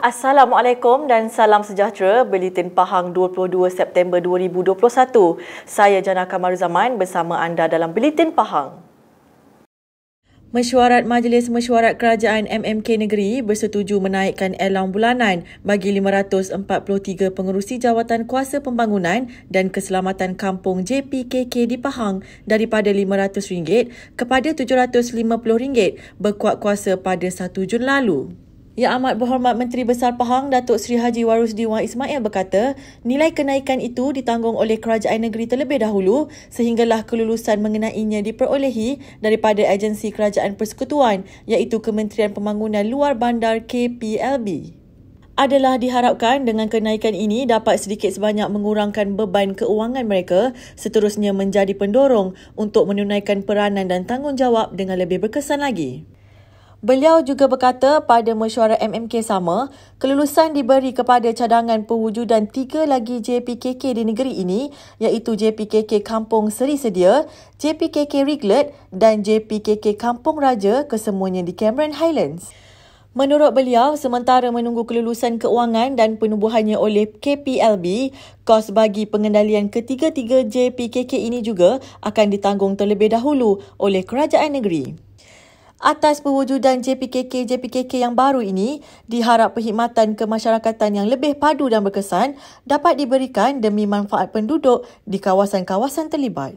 Assalamualaikum dan salam sejahtera Belitin Pahang 22 September 2021. Saya Jana Zaman bersama anda dalam Belitin Pahang. Mesyuarat Majlis Mesyuarat Kerajaan MMK Negeri bersetuju menaikkan alaun bulanan bagi 543 pengerusi Jawatan Kuasa Pembangunan dan Keselamatan Kampung JPKK di Pahang daripada RM500 kepada RM750 berkuat kuasa pada 1 Jun lalu. Yang Amat Berhormat Menteri Besar Pahang Datuk Seri Haji Warus Diwan Ismail berkata, nilai kenaikan itu ditanggung oleh kerajaan negeri terlebih dahulu sehinggalah kelulusan mengenainya diperolehi daripada agensi kerajaan persekutuan iaitu Kementerian Pembangunan Luar Bandar KPLB. Adalah diharapkan dengan kenaikan ini dapat sedikit sebanyak mengurangkan beban keuangan mereka seterusnya menjadi pendorong untuk menunaikan peranan dan tanggungjawab dengan lebih berkesan lagi. Beliau juga berkata pada mesyuarat MMK sama, kelulusan diberi kepada cadangan pewujudan tiga lagi JPKK di negeri ini iaitu JPKK Kampung Seri Sedia, JPKK Riglet dan JPKK Kampung Raja kesemuanya di Cameron Highlands. Menurut beliau, sementara menunggu kelulusan keuangan dan penubuhannya oleh KPLB, kos bagi pengendalian ketiga-tiga JPKK ini juga akan ditanggung terlebih dahulu oleh kerajaan negeri. Atas perwujudan JPKK JPKK yang baru ini, diharap perkhidmatan kemasyarakatan yang lebih padu dan berkesan dapat diberikan demi manfaat penduduk di kawasan-kawasan terlibat.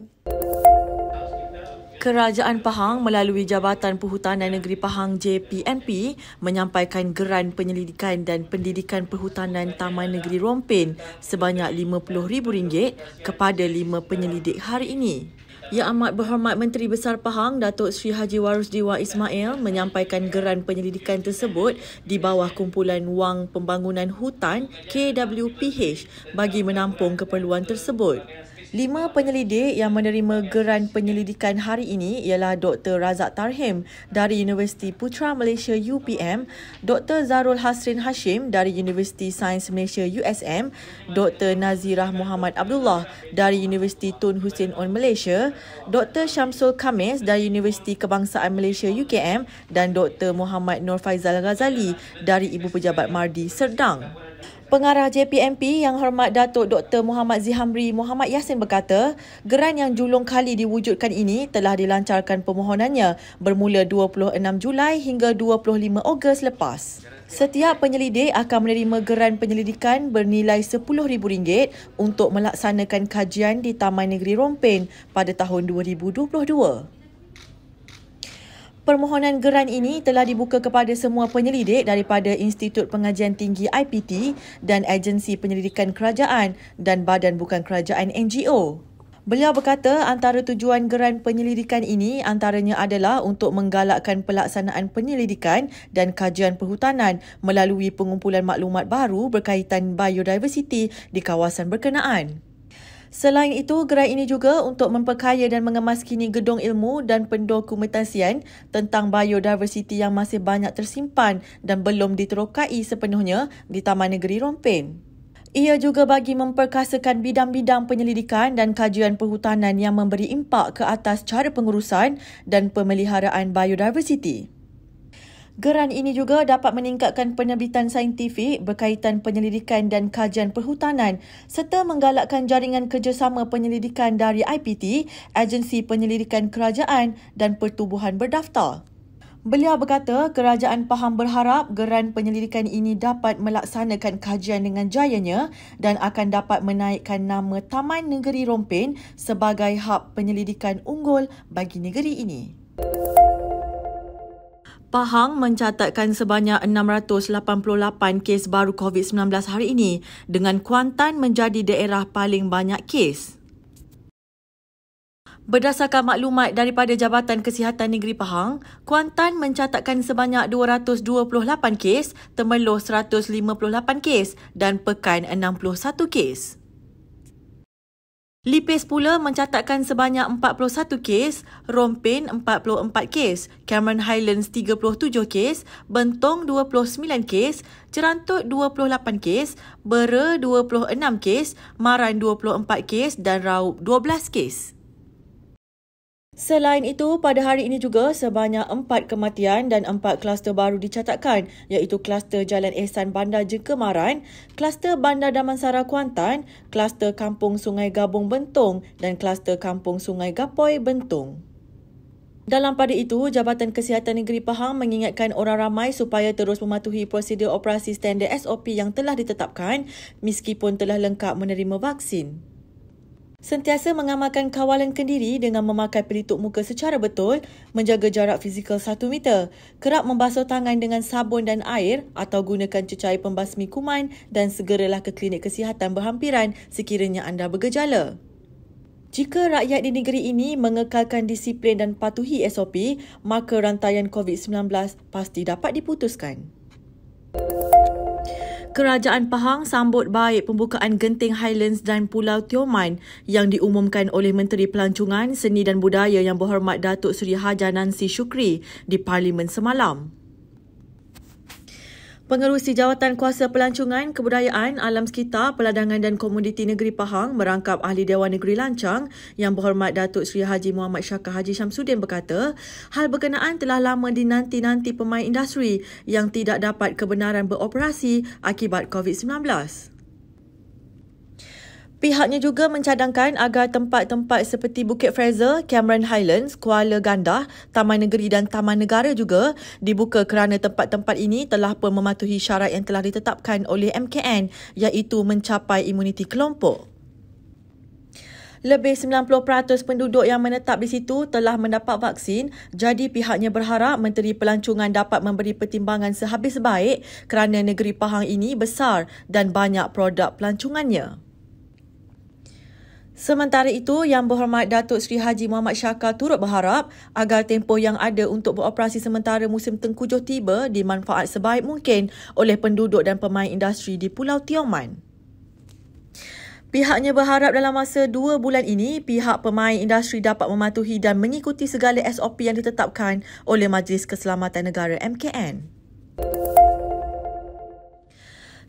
Kerajaan Pahang melalui Jabatan Perhutanan Negeri Pahang JPNP menyampaikan geran penyelidikan dan pendidikan perhutanan Taman Negeri Rompin sebanyak RM50,000 kepada lima penyelidik hari ini. Yang amat berhormat Menteri Besar Pahang Datuk Sri Haji Warus Dewa Ismail menyampaikan geran penyelidikan tersebut di bawah kumpulan wang pembangunan hutan KWPH bagi menampung keperluan tersebut. Lima penyelidik yang menerima geran penyelidikan hari ini ialah Dr. Razak Tarhim dari Universiti Putra Malaysia UPM, Dr. Zarul Hasrin Hashim dari Universiti Sains Malaysia USM, Dr. Nazirah Muhammad Abdullah dari Universiti Tun Hussein On Malaysia, Dr. Syamsul Kamis dari Universiti Kebangsaan Malaysia UKM dan Dr. Muhammad Nur Ghazali dari Ibu Pejabat Mardi Serdang. Pengarah JPMP yang hormat Datuk Dr. Muhammad Zihamri Muhammad Yasin berkata, geran yang julung kali diwujudkan ini telah dilancarkan permohonannya bermula 26 Julai hingga 25 Ogos lepas. Setiap penyelidik akan menerima geran penyelidikan bernilai RM10,000 untuk melaksanakan kajian di Taman Negeri Rompin pada tahun 2022. Permohonan geran ini telah dibuka kepada semua penyelidik daripada Institut Pengajian Tinggi IPT dan Agensi Penyelidikan Kerajaan dan Badan Bukan Kerajaan NGO. Beliau berkata antara tujuan geran penyelidikan ini antaranya adalah untuk menggalakkan pelaksanaan penyelidikan dan kajian perhutanan melalui pengumpulan maklumat baru berkaitan biodiversiti di kawasan berkenaan. Selain itu, gerai ini juga untuk memperkaya dan mengemaskini gedung ilmu dan pendokumentasian tentang biodiversiti yang masih banyak tersimpan dan belum diterokai sepenuhnya di Taman Negeri Rompin. Ia juga bagi memperkasakan bidang-bidang penyelidikan dan kajian perhutanan yang memberi impak ke atas cara pengurusan dan pemeliharaan biodiversiti. Geran ini juga dapat meningkatkan penerbitan saintifik berkaitan penyelidikan dan kajian perhutanan serta menggalakkan jaringan kerjasama penyelidikan dari IPT, Agensi Penyelidikan Kerajaan dan Pertubuhan Berdaftar. Beliau berkata kerajaan paham berharap geran penyelidikan ini dapat melaksanakan kajian dengan jayanya dan akan dapat menaikkan nama Taman Negeri Rompin sebagai hub penyelidikan unggul bagi negeri ini. Pahang mencatatkan sebanyak 688 kes baru COVID-19 hari ini dengan Kuantan menjadi daerah paling banyak kes. Berdasarkan maklumat daripada Jabatan Kesihatan Negeri Pahang, Kuantan mencatatkan sebanyak 228 kes, Temerloh 158 kes dan Pekan 61 kes. Lipis pula mencatatkan sebanyak 41 kes, Rompin 44 kes, Cameron Highlands 37 kes, Bentong 29 kes, Cerantut 28 kes, Bera 26 kes, Maran 24 kes dan Raub 12 kes. Selain itu, pada hari ini juga sebanyak empat kematian dan empat kluster baru dicatatkan iaitu kluster Jalan Ehsan Bandar Jengkemaran, kluster Bandar Damansara Kuantan, kluster Kampung Sungai Gabung Bentong dan kluster Kampung Sungai Gapoi Bentong. Dalam pada itu, Jabatan Kesihatan Negeri Pahang mengingatkan orang ramai supaya terus mematuhi prosedur operasi standar SOP yang telah ditetapkan meskipun telah lengkap menerima vaksin. Sentiasa mengamalkan kawalan kendiri dengan memakai pelitup muka secara betul, menjaga jarak fizikal 1 meter, kerap membasuh tangan dengan sabun dan air atau gunakan cecair pembasmi kuman dan segeralah ke klinik kesihatan berhampiran sekiranya anda bergejala. Jika rakyat di negeri ini mengekalkan disiplin dan patuhi SOP, maka rantaian COVID-19 pasti dapat diputuskan. Kerajaan Pahang sambut baik pembukaan Genting Highlands dan Pulau Tioman yang diumumkan oleh Menteri Pelancongan, Seni dan Budaya Yang Berhormat Datuk Seri Haji Nansi Shukri di Parlimen semalam. Pengerusi Jawatan Kuasa Pelancongan, Kebudayaan, Alam Sekitar, Peladangan dan Komoditi Negeri Pahang merangkap Ahli Dewan Negeri Lancang yang berhormat Datuk Seri Haji Muhammad Syaka Haji Syamsuddin berkata, hal berkenaan telah lama dinanti-nanti pemain industri yang tidak dapat kebenaran beroperasi akibat COVID-19. Pihaknya juga mencadangkan agar tempat-tempat seperti Bukit Fraser, Cameron Highlands, Kuala Gandah, Taman Negeri dan Taman Negara juga dibuka kerana tempat-tempat ini telah pun mematuhi syarat yang telah ditetapkan oleh MKN iaitu mencapai imuniti kelompok. Lebih 90% penduduk yang menetap di situ telah mendapat vaksin, jadi pihaknya berharap Menteri Pelancongan dapat memberi pertimbangan sehabis baik kerana negeri Pahang ini besar dan banyak produk pelancongannya. Sementara itu, Yang Berhormat Datuk Seri Haji Muhammad Syaka turut berharap agar tempoh yang ada untuk beroperasi sementara musim tengkujuh tiba dimanfaat sebaik mungkin oleh penduduk dan pemain industri di Pulau Tioman. Pihaknya berharap dalam masa dua bulan ini, pihak pemain industri dapat mematuhi dan mengikuti segala SOP yang ditetapkan oleh Majlis Keselamatan Negara MKN. Música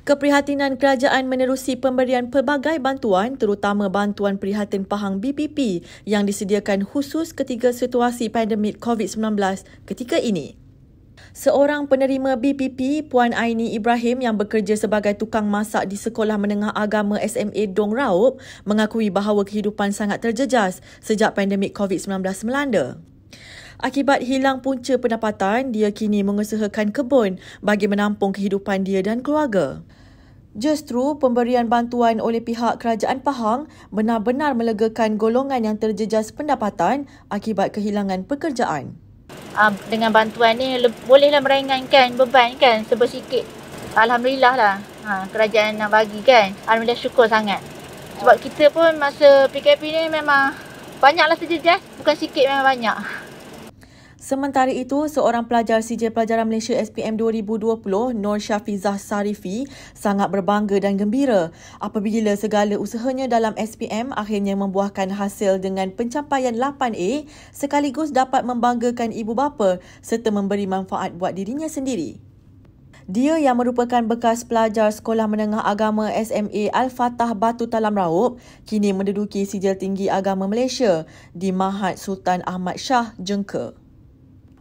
Keprihatinan kerajaan menerusi pemberian pelbagai bantuan terutama bantuan prihatin pahang BPP yang disediakan khusus ketika situasi pandemik COVID-19 ketika ini. Seorang penerima BPP, Puan Aini Ibrahim yang bekerja sebagai tukang masak di Sekolah Menengah Agama SMA Dong Raup mengakui bahawa kehidupan sangat terjejas sejak pandemik COVID-19 melanda. Akibat hilang punca pendapatan, dia kini mengusahakan kebun bagi menampung kehidupan dia dan keluarga. Justru pemberian bantuan oleh pihak kerajaan Pahang benar-benar melegakan golongan yang terjejas pendapatan akibat kehilangan pekerjaan. Ah, dengan bantuan ini bolehlah meringankan beban kan sebersikit. Alhamdulillah lah ha, kerajaan nak bagi kan. Alhamdulillah syukur sangat. Sebab kita pun masa PKP ni memang banyaklah terjejas. Bukan sikit memang banyak. Sementara itu, seorang pelajar CJ Pelajaran Malaysia SPM 2020, Nur Syafizah Sarifi, sangat berbangga dan gembira apabila segala usahanya dalam SPM akhirnya membuahkan hasil dengan pencapaian 8A sekaligus dapat membanggakan ibu bapa serta memberi manfaat buat dirinya sendiri. Dia yang merupakan bekas pelajar Sekolah Menengah Agama SMA Al-Fatah Batu Talam Raub kini menduduki sijil tinggi agama Malaysia di Mahat Sultan Ahmad Shah Jengke.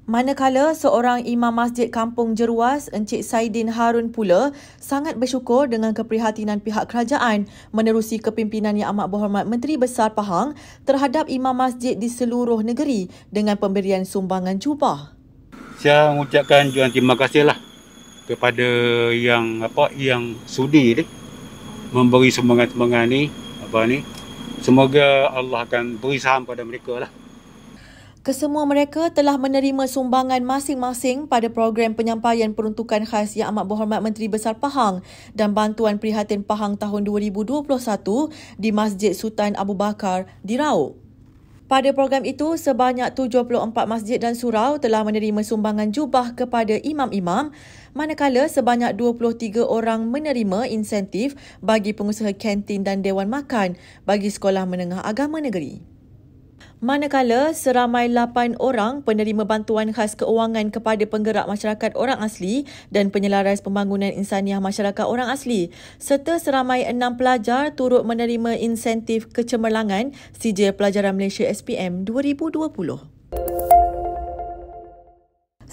Manakala seorang imam masjid kampung Jeruas Encik Saidin Harun pula sangat bersyukur dengan keprihatinan pihak kerajaan menerusi kepimpinan yang amat berhormat Menteri Besar Pahang terhadap imam masjid di seluruh negeri dengan pemberian sumbangan jubah. Saya mengucapkan juga terima kasihlah kepada yang apa yang sudi ni memberi sumbangan-sumbangan ni apa ni semoga Allah akan beri saham pada mereka lah. Kesemua mereka telah menerima sumbangan masing-masing pada program penyampaian peruntukan khas Yang Amat Berhormat Menteri Besar Pahang dan bantuan prihatin Pahang tahun 2021 di Masjid Sultan Abu Bakar di Rauh. Pada program itu, sebanyak 74 masjid dan surau telah menerima sumbangan jubah kepada imam-imam, manakala sebanyak 23 orang menerima insentif bagi pengusaha kantin dan dewan makan bagi sekolah menengah agama negeri. Manakala, seramai 8 orang penerima bantuan khas keuangan kepada penggerak masyarakat orang asli dan penyelaras pembangunan insaniah masyarakat orang asli serta seramai 6 pelajar turut menerima insentif kecemerlangan Sijil Pelajaran Malaysia SPM 2020.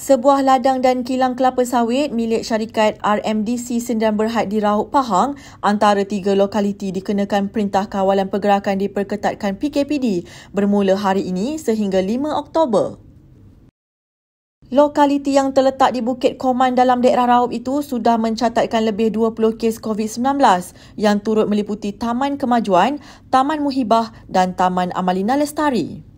Sebuah ladang dan kilang kelapa sawit milik syarikat RMDC Sendirian Berhad di Rauh Pahang antara tiga lokaliti dikenakan Perintah Kawalan Pergerakan diperketatkan PKPD bermula hari ini sehingga 5 Oktober. Lokaliti yang terletak di Bukit Koman dalam daerah Raub itu sudah mencatatkan lebih 20 kes COVID-19 yang turut meliputi Taman Kemajuan, Taman Muhibah dan Taman Amalina Lestari.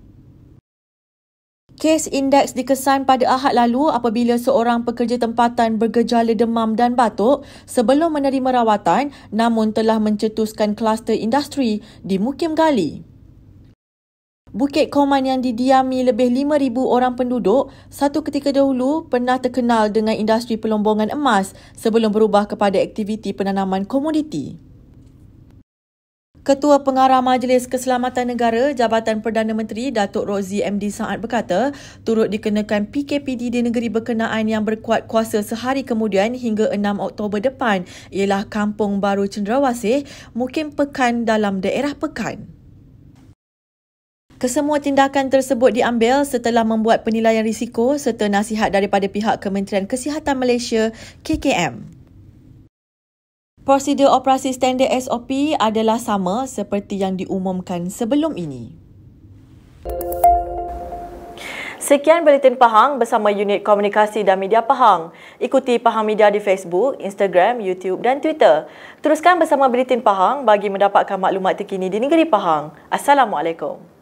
Kes indeks dikesan pada Ahad lalu apabila seorang pekerja tempatan bergejala demam dan batuk sebelum menerima rawatan namun telah mencetuskan kluster industri di Mukim Gali. Bukit Koman yang didiami lebih 5,000 orang penduduk satu ketika dahulu pernah terkenal dengan industri pelombongan emas sebelum berubah kepada aktiviti penanaman komoditi. Ketua Pengarah Majlis Keselamatan Negara Jabatan Perdana Menteri Datuk Rozi MD Saad berkata, turut dikenakan PKPD di negeri berkenaan yang berkuat kuasa sehari kemudian hingga 6 Oktober depan ialah Kampung Baru Cenderawasih, mungkin Pekan dalam daerah Pekan. Kesemua tindakan tersebut diambil setelah membuat penilaian risiko serta nasihat daripada pihak Kementerian Kesihatan Malaysia, KKM. Prosedur operasi standar SOP adalah sama seperti yang diumumkan sebelum ini. Sekian Buletin Pahang bersama Unit Komunikasi dan Media Pahang. Ikuti Pahang Media di Facebook, Instagram, YouTube dan Twitter. Teruskan bersama Buletin Pahang bagi mendapatkan maklumat terkini di negeri Pahang. Assalamualaikum.